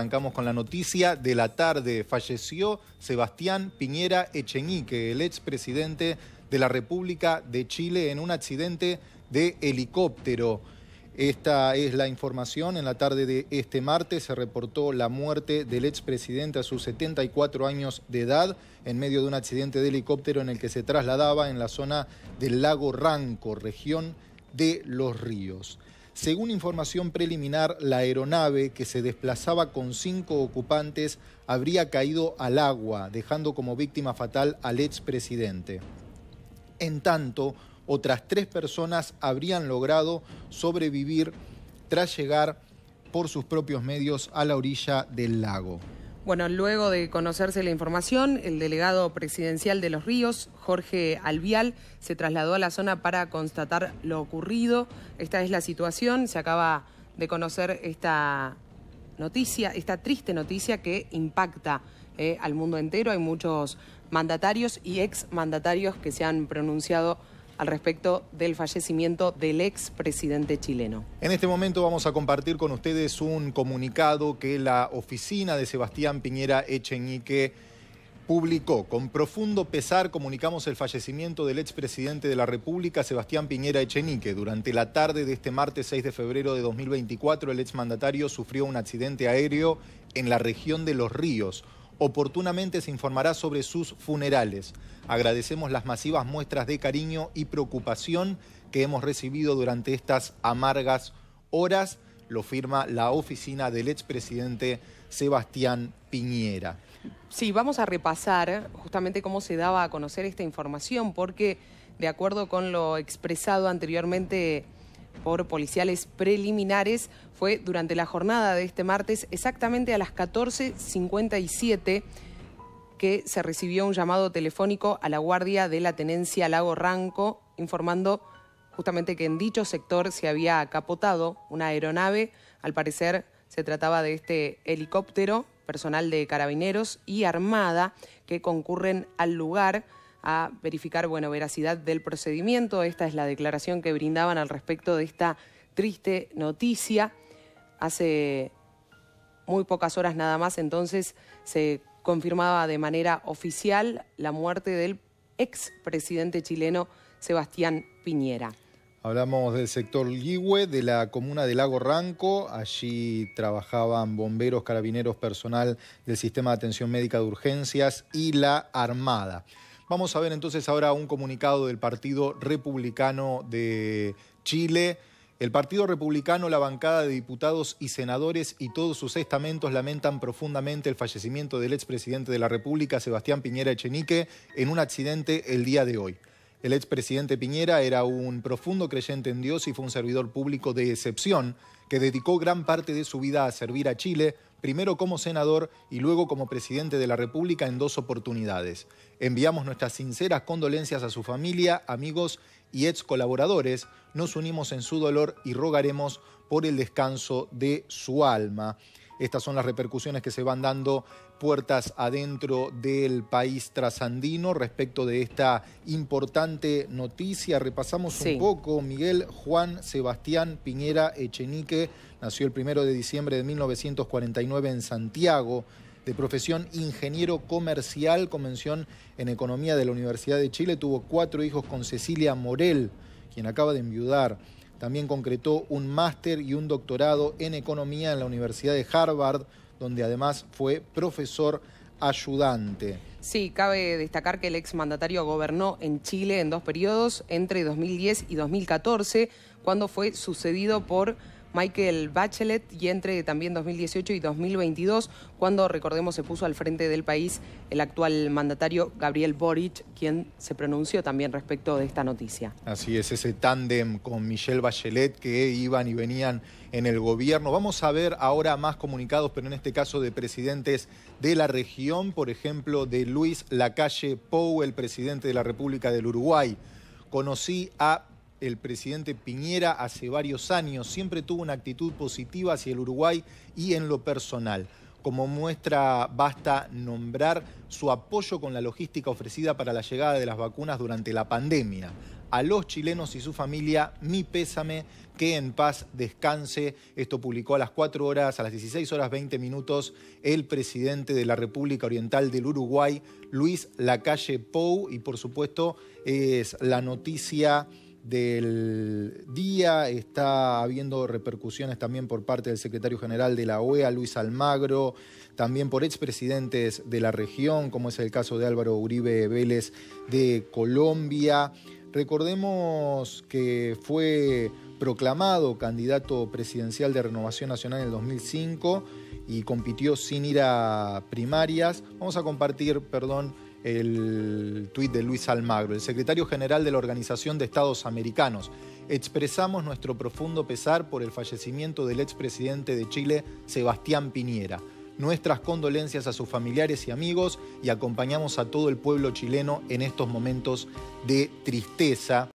Arrancamos con la noticia de la tarde. Falleció Sebastián Piñera Echenique, el expresidente de la República de Chile, en un accidente de helicóptero. Esta es la información. En la tarde de este martes se reportó la muerte del expresidente a sus 74 años de edad en medio de un accidente de helicóptero en el que se trasladaba en la zona del lago Ranco, región de Los Ríos. Según información preliminar, la aeronave que se desplazaba con cinco ocupantes habría caído al agua, dejando como víctima fatal al expresidente. En tanto, otras tres personas habrían logrado sobrevivir tras llegar por sus propios medios a la orilla del lago. Bueno, luego de conocerse la información, el delegado presidencial de Los Ríos, Jorge Alvial, se trasladó a la zona para constatar lo ocurrido. Esta es la situación, se acaba de conocer esta noticia, esta triste noticia que impacta eh, al mundo entero. Hay muchos mandatarios y ex mandatarios que se han pronunciado al respecto del fallecimiento del expresidente chileno. En este momento vamos a compartir con ustedes un comunicado que la oficina de Sebastián Piñera Echenique publicó. Con profundo pesar comunicamos el fallecimiento del expresidente de la República, Sebastián Piñera Echenique. Durante la tarde de este martes 6 de febrero de 2024, el exmandatario sufrió un accidente aéreo en la región de Los Ríos Oportunamente se informará sobre sus funerales. Agradecemos las masivas muestras de cariño y preocupación que hemos recibido durante estas amargas horas. Lo firma la oficina del expresidente Sebastián Piñera. Sí, vamos a repasar justamente cómo se daba a conocer esta información, porque de acuerdo con lo expresado anteriormente por policiales preliminares fue durante la jornada de este martes, exactamente a las 14.57, que se recibió un llamado telefónico a la guardia de la tenencia Lago Ranco, informando justamente que en dicho sector se había acapotado una aeronave. Al parecer se trataba de este helicóptero, personal de carabineros y armada que concurren al lugar a verificar, bueno, veracidad del procedimiento. Esta es la declaración que brindaban al respecto de esta triste noticia. Hace muy pocas horas nada más, entonces se confirmaba de manera oficial la muerte del expresidente chileno Sebastián Piñera. Hablamos del sector Ligüe, de la comuna de Lago Ranco. Allí trabajaban bomberos, carabineros, personal del sistema de atención médica de urgencias y la Armada. Vamos a ver entonces ahora un comunicado del Partido Republicano de Chile. El Partido Republicano, la bancada de diputados y senadores y todos sus estamentos lamentan profundamente el fallecimiento del expresidente de la República, Sebastián Piñera Echenique, en un accidente el día de hoy. El expresidente Piñera era un profundo creyente en Dios y fue un servidor público de excepción que dedicó gran parte de su vida a servir a Chile, primero como senador y luego como presidente de la República en dos oportunidades. Enviamos nuestras sinceras condolencias a su familia, amigos y ex colaboradores. Nos unimos en su dolor y rogaremos por el descanso de su alma. Estas son las repercusiones que se van dando puertas adentro del país trasandino respecto de esta importante noticia. Repasamos un poco. Miguel Juan Sebastián Piñera Echenique nació el primero de diciembre de 1949 en Santiago de profesión ingeniero comercial, convención en economía de la Universidad de Chile, tuvo cuatro hijos con Cecilia Morel, quien acaba de enviudar. También concretó un máster y un doctorado en economía en la Universidad de Harvard, donde además fue profesor ayudante. Sí, cabe destacar que el exmandatario gobernó en Chile en dos periodos, entre 2010 y 2014, cuando fue sucedido por Michael Bachelet y entre también 2018 y 2022, cuando, recordemos, se puso al frente del país el actual mandatario Gabriel Boric, quien se pronunció también respecto de esta noticia. Así es, ese tándem con Michelle Bachelet que iban y venían en el gobierno. Vamos a ver ahora más comunicados, pero en este caso de presidentes de la región, por ejemplo, de Luis Lacalle Pou, el presidente de la República del Uruguay. Conocí a el presidente Piñera hace varios años. Siempre tuvo una actitud positiva hacia el Uruguay y en lo personal. Como muestra, basta nombrar su apoyo con la logística ofrecida para la llegada de las vacunas durante la pandemia. A los chilenos y su familia, mi pésame, que en paz descanse. Esto publicó a las 4 horas, a las 16 horas 20 minutos, el presidente de la República Oriental del Uruguay, Luis Lacalle Pou, y por supuesto es la noticia del día. Está habiendo repercusiones también por parte del secretario general de la OEA, Luis Almagro, también por expresidentes de la región, como es el caso de Álvaro Uribe Vélez de Colombia. Recordemos que fue proclamado candidato presidencial de Renovación Nacional en el 2005 y compitió sin ir a primarias. Vamos a compartir, perdón, el tuit de Luis Almagro, el secretario general de la Organización de Estados Americanos. Expresamos nuestro profundo pesar por el fallecimiento del expresidente de Chile, Sebastián Piñera. Nuestras condolencias a sus familiares y amigos y acompañamos a todo el pueblo chileno en estos momentos de tristeza.